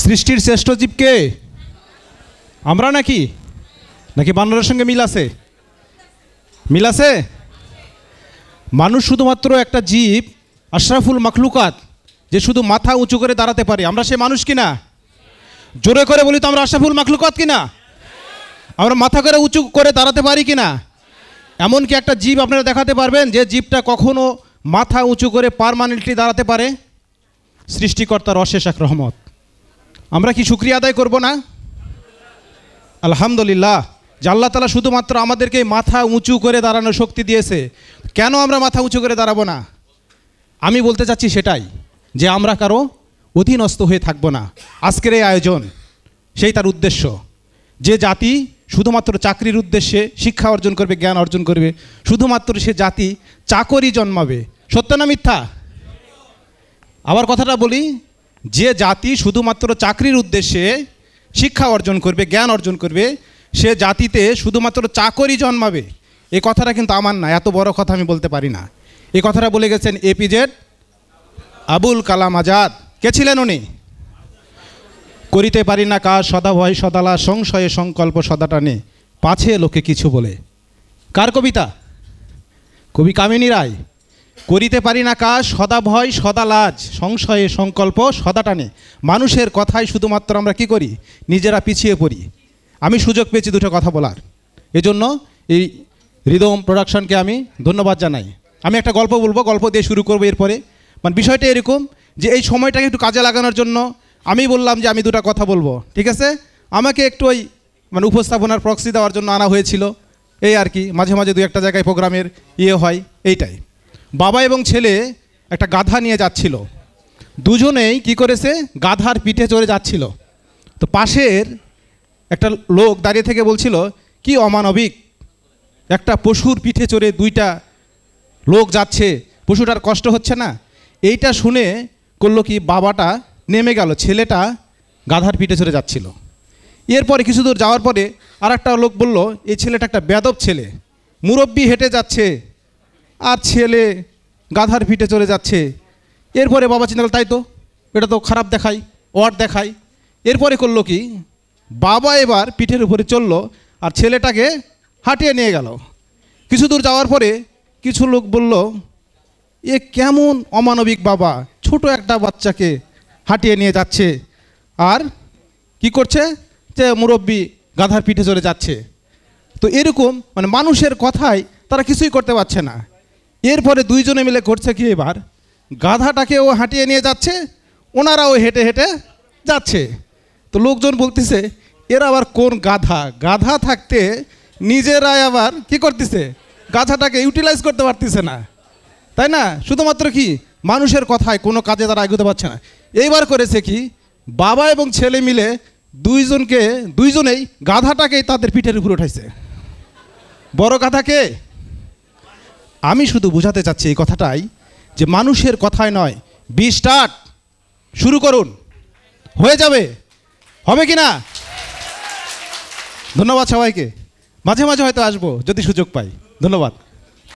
সৃষ্টির শ্রেষ্ঠ জীবকে আমরা নাকি নাকি বানরের সঙ্গে মিল আছে মিল আছে মানুষ শুধুমাত্র একটা জীব আশরাফুল মখলুকাত যে শুধু মাথা উঁচু করে দাঁড়াতে পারে আমরা সে মানুষ কিনা জোরে করে বলি তো আমরা আশরাফুল মখলুকাত কিনা আমরা মাথা করে উঁচু করে দাঁড়াতে পারি কিনা এমনকি একটা জীব আপনারা দেখাতে পারবেন যে জীবটা কখনো মাথা উঁচু করে পারমানেন্টলি দাঁড়াতে পারে সৃষ্টিকর্তার অশেষ এক রহমত আমরা কি সুক্রিয়া আদায় করব না আলহামদুলিল্লাহ যে আল্লাহ তালা শুধুমাত্র আমাদেরকে মাথা উঁচু করে দাঁড়ানোর শক্তি দিয়েছে কেন আমরা মাথা উঁচু করে দাঁড়াবো না আমি বলতে চাচ্ছি সেটাই যে আমরা কারো অধীনস্থ হয়ে থাকবো না আজকের এই আয়োজন সেই তার উদ্দেশ্য যে জাতি শুধুমাত্র চাকরির উদ্দেশ্যে শিক্ষা অর্জন করবে জ্ঞান অর্জন করবে শুধুমাত্র সে জাতি চাকরি জন্মাবে সত্য না মিথ্যা আবার কথাটা বলি যে জাতি শুধুমাত্র চাকরির উদ্দেশ্যে শিক্ষা অর্জন করবে জ্ঞান অর্জন করবে সে জাতিতে শুধুমাত্র চাকরি জন্মাবে এ কথাটা কিন্তু আমার না এত বড় কথা আমি বলতে পারি না এ কথাটা বলে গেছেন এপিজেড আবুল কালাম আজাদ কে ছিলেন উনি করিতে পারি না কার সদা ভয় সদালা সংশয়ে সংকল্প টানে পাছে লোকে কিছু বলে কার কবিতা কবি কামিনী রায় করিতে পারি না কাজ সদা ভয় সদা লাজ সংশয়ে সংকল্প সদা টানে মানুষের কথাই শুধুমাত্র আমরা কি করি নিজেরা পিছিয়ে পড়ি আমি সুযোগ পেয়েছি দুটো কথা বলার এজন্য এই রিদম প্রোডাকশনকে আমি ধন্যবাদ জানাই আমি একটা গল্প বলবো গল্প দিয়ে শুরু করবো এরপরে মানে বিষয়টা এরকম যে এই সময়টাকে একটু কাজে লাগানোর জন্য আমি বললাম যে আমি দুটা কথা বলবো ঠিক আছে আমাকে একটু ওই মানে উপস্থাপনার প্রক্সি দেওয়ার জন্য আনা হয়েছিল এই আর কি মাঝে মাঝে দু একটা জায়গায় প্রোগ্রামের ইয়ে হয় এইটাই বাবা এবং ছেলে একটা গাধা নিয়ে যাচ্ছিল দুজনেই কি করেছে গাধার পিঠে চড়ে যাচ্ছিল তো পাশের একটা লোক দাঁড়িয়ে থেকে বলছিল কি অমানবিক একটা পশুর পিঠে চড়ে দুইটা লোক যাচ্ছে পশুটার কষ্ট হচ্ছে না এইটা শুনে করলো কি বাবাটা নেমে গেল ছেলেটা গাধার পিঠে চড়ে যাচ্ছিল এরপরে কিছু দূর যাওয়ার পরে আর একটা লোক বলল এই ছেলেটা একটা বেদব ছেলে মুরব্বী হেঁটে যাচ্ছে আর ছেলে গাধার ভিটে চলে যাচ্ছে এরপরে বাবা চিন্তা তাই তো এটা তো খারাপ দেখাই ওয়ার দেখাই এরপরে করলো কি বাবা এবার পিঠের উপরে চলল আর ছেলেটাকে হাঁটিয়ে নিয়ে গেল কিছু দূর যাওয়ার পরে কিছু লোক বলল এ কেমন অমানবিক বাবা ছোট একটা বাচ্চাকে হাঁটিয়ে নিয়ে যাচ্ছে আর কি করছে যে মুরব্বী গাধার পিঠে চলে যাচ্ছে তো এরকম মানে মানুষের কথায় তারা কিছুই করতে পারছে না এরপরে দুইজনে মিলে করছে কি এবার গাধাটাকে ও হাঁটিয়ে নিয়ে যাচ্ছে ওনারাও হেঁটে হেঁটে যাচ্ছে তো লোকজন বলতেছে এরা আবার কোন গাধা গাধা থাকতে নিজেরাই আবার কি করতেছে গাধাটাকে ইউটিলাইজ করতে পারতেছে না তাই না শুধুমাত্র কি মানুষের কথায় কোনো কাজে তারা এগোতে পারছে না এইবার করেছে কি বাবা এবং ছেলে মিলে দুইজনকে দুইজনেই গাধাটাকেই তাদের পিঠের উপরে উঠাইছে বড় গাধাকে আমি শুধু বুঝাতে চাচ্ছি এই কথাটাই যে মানুষের কথায় নয় বি স্টার্ট শুরু করুন হয়ে যাবে হবে কি না ধন্যবাদ সবাইকে মাঝে মাঝে হয়তো আসবো যদি সুযোগ পাই ধন্যবাদ